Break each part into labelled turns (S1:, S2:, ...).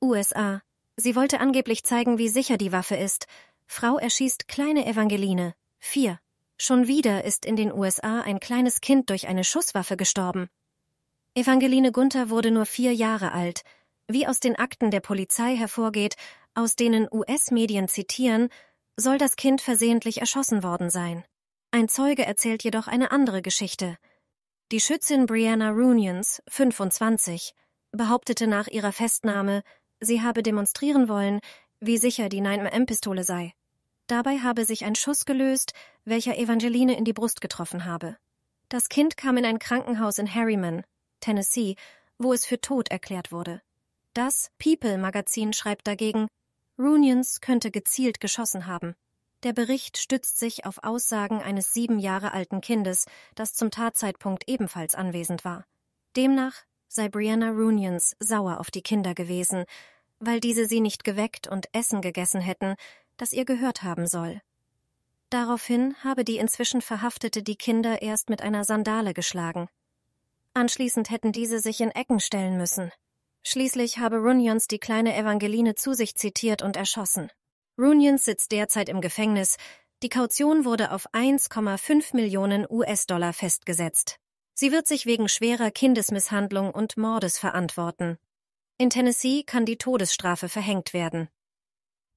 S1: USA. Sie wollte angeblich zeigen, wie sicher die Waffe ist. Frau erschießt kleine Evangeline. 4. Schon wieder ist in den USA ein kleines Kind durch eine Schusswaffe gestorben. Evangeline Gunther wurde nur vier Jahre alt. Wie aus den Akten der Polizei hervorgeht, aus denen US-Medien zitieren, soll das Kind versehentlich erschossen worden sein. Ein Zeuge erzählt jedoch eine andere Geschichte. Die Schützin Brianna Runions, 25, behauptete nach ihrer Festnahme, sie habe demonstrieren wollen, wie sicher die 9mm-Pistole sei. Dabei habe sich ein Schuss gelöst, welcher Evangeline in die Brust getroffen habe. Das Kind kam in ein Krankenhaus in Harriman, Tennessee, wo es für tot erklärt wurde. Das People-Magazin schreibt dagegen, Runions könnte gezielt geschossen haben. Der Bericht stützt sich auf Aussagen eines sieben Jahre alten Kindes, das zum Tatzeitpunkt ebenfalls anwesend war. Demnach sei Brianna Runions sauer auf die Kinder gewesen, weil diese sie nicht geweckt und Essen gegessen hätten, das ihr gehört haben soll. Daraufhin habe die inzwischen Verhaftete die Kinder erst mit einer Sandale geschlagen. Anschließend hätten diese sich in Ecken stellen müssen. Schließlich habe Runions die kleine Evangeline zu sich zitiert und erschossen. Runions sitzt derzeit im Gefängnis. Die Kaution wurde auf 1,5 Millionen US-Dollar festgesetzt. Sie wird sich wegen schwerer Kindesmisshandlung und Mordes verantworten. In Tennessee kann die Todesstrafe verhängt werden.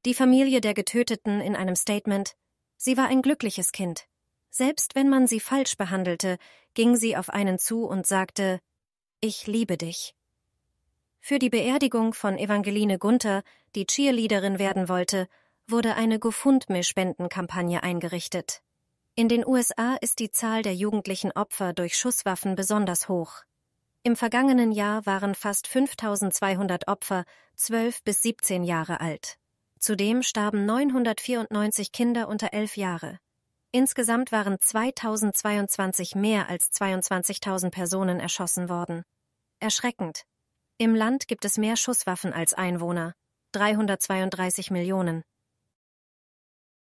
S1: Die Familie der Getöteten in einem Statement Sie war ein glückliches Kind. Selbst wenn man sie falsch behandelte, ging sie auf einen zu und sagte Ich liebe dich. Für die Beerdigung von Evangeline Gunther, die Cheerleaderin werden wollte, wurde eine GoFundMe-Spendenkampagne eingerichtet. In den USA ist die Zahl der jugendlichen Opfer durch Schusswaffen besonders hoch. Im vergangenen Jahr waren fast 5200 Opfer 12 bis 17 Jahre alt. Zudem starben 994 Kinder unter 11 Jahre. Insgesamt waren 2022 mehr als 22.000 Personen erschossen worden. Erschreckend. Im Land gibt es mehr Schusswaffen als Einwohner. 332 Millionen.